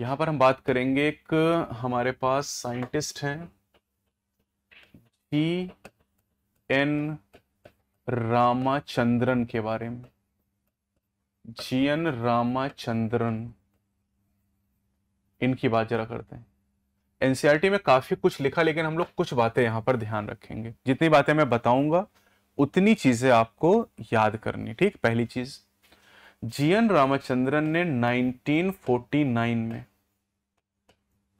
यहाँ पर हम बात करेंगे एक हमारे पास साइंटिस्ट हैं जी एन रामाचंद्रन के बारे में जी एन रामाचंद्रन इनकी बात जरा करते हैं एनसीईआरटी में काफी कुछ लिखा लेकिन हम लोग कुछ बातें यहां पर ध्यान रखेंगे जितनी बातें मैं बताऊंगा उतनी चीजें आपको याद करनी ठीक पहली चीज़ जीएन रामचंद्रन ने 1949 में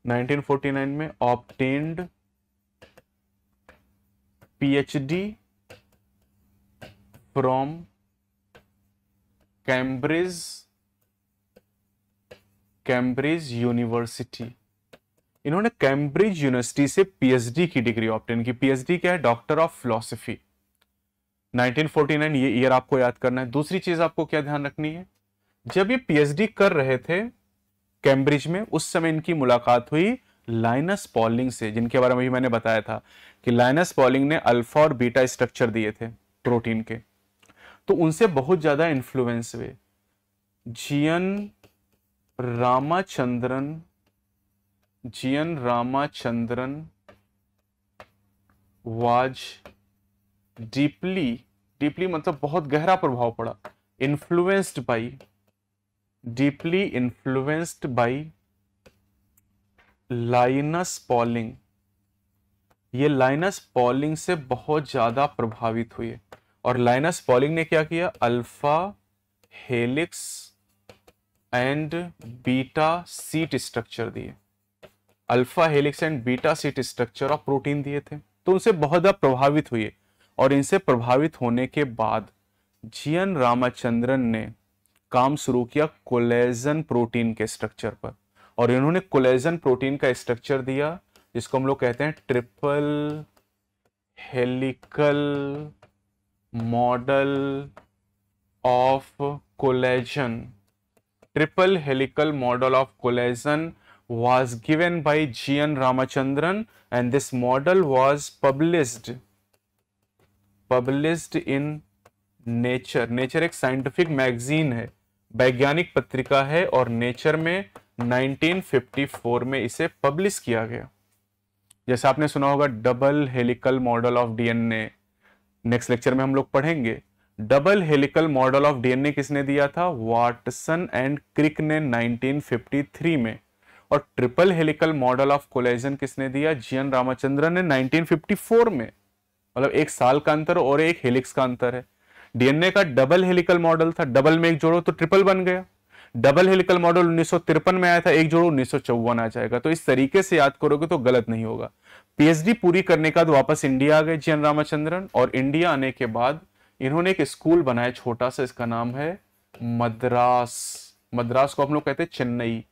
1949 में obtained PhD from Cambridge Cambridge university इन्होंने कैम्ब्रिज यूनिवर्सिटी से पीएचडी की डिग्री ऑप्टेन की पीएचडी क्या है डॉक्टर ऑफ फिलोसफी 1949 ये ईयर आपको याद करना है दूसरी चीज आपको क्या ध्यान रखनी है जब ये पीएचडी कर रहे थे कैम्ब्रिज में उस समय इनकी मुलाकात हुई लाइनस पॉलिंग से जिनके बारे में भी मैंने बताया था कि लाइनस पॉलिंग ने अल्फा और बीटा स्ट्रक्चर दिए थे प्रोटीन के तो उनसे बहुत ज्यादा इन्फ्लुएंस हुए GN Ramachandran GN Ramachandran was deeply deeply मतलब बहुत गहरा प्रभाव पड़ा influenced by deeply influenced by Linus Pauling ये लाइनस पॉलिंग से बहुत ज्यादा प्रभावित हुए और लाइनस पॉलिंग ने क्या किया alpha helix and beta sheet structure दिए alpha helix and beta sheet structure of protein दिए थे तो उनसे बहुत ज्यादा प्रभावित हुए और इनसे प्रभावित होने के बाद जीएन रामाचंद्रन ने काम शुरू किया कोलेजन प्रोटीन के स्ट्रक्चर पर और इन्होंने कोलेजन प्रोटीन का स्ट्रक्चर दिया जिसको हम लोग कहते हैं triple helical model of collagen triple helical model of collagen was given by GN Ramachandran and this model was published published in nature nature एक साइंटिफिक मैगजीन है वैज्ञानिक पत्रिका है और नेचर में 1954 में इसे पब्लिश किया गया जैसे आपने सुना होगा double helical model of DNA next lecture में हम लोग पढ़ेंगे double helical model of DNA किसने दिया था वाटसन एंड क्रिक ने 1953 में और triple helical model of collagen किसने दिया जीएन रामचंद्रन ने 1954 में मतलब एक साल का अंतर और एक हेलिक्स का अंतर है डीएनए का डबल हेलिकल मॉडल था डबल में एक जोड़ो तो ट्रिपल बन गया डबल हेलिकल मॉडल उन्नीस में आया था एक जोड़ो उन्नीस आ जाएगा तो इस तरीके से याद करोगे तो गलत नहीं होगा पीएचडी पूरी करने का वापस इंडिया आ गए जी एन रामाचंद्रन और इंडिया आने के बाद इन्होंने एक स्कूल बनाया छोटा सा इसका नाम है मद्रास मद्रास को हम लोग कहते हैं Chennai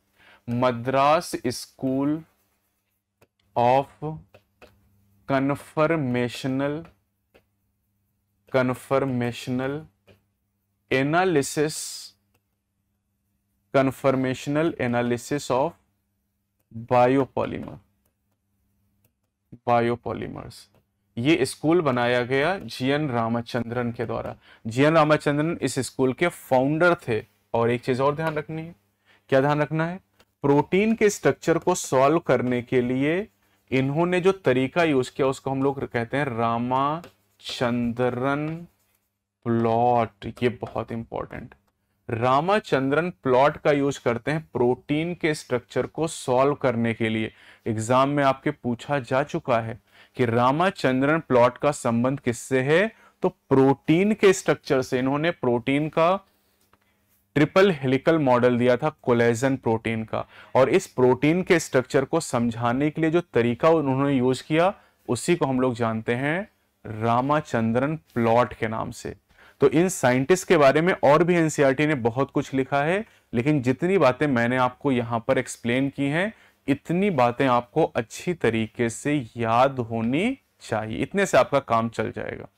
Madras school of conformational conformational analysis conformational analysis of biopolymer biopolymers ये स्कूल बनाया गया जीएन रामचंद्रन के द्वारा जीएन रामचंद्रन इस स्कूल के फाउंडर थे और एक चीज और ध्यान रखनी है क्या ध्यान रखना है प्रोटीन के स्ट्रक्चर को सॉल्व करने के लिए इन्होंने जो तरीका यूज किया उसको हम लोग कहते हैं रामाचंद्रन प्लॉट ये बहुत इंपॉर्टेंट रामाचंद्रन प्लॉट का यूज करते हैं प्रोटीन के स्ट्रक्चर को सॉल्व करने के लिए एग्जाम में आपके पूछा जा चुका है कि रामाचंद्रन प्लॉट का संबंध किससे है तो प्रोटीन के स्ट्रक्चर से इन्होंने प्रोटीन का ट्रिपल हेलिकल मॉडल दिया था कोलेजन प्रोटीन का और इस प्रोटीन के स्ट्रक्चर को समझाने के लिए जो तरीका उन्होंने यूज किया उसी को हम लोग जानते हैं रामाचंद्रन प्लॉट के नाम से तो इन साइंटिस्ट के बारे में और भी एनसीईआरटी ने बहुत कुछ लिखा है लेकिन जितनी बातें मैंने आपको यहां पर एक्सप्लेन की हैं इतनी बातें आपको अच्छी तरीके से याद होनी चाहिए इतने से आपका काम चल जाएगा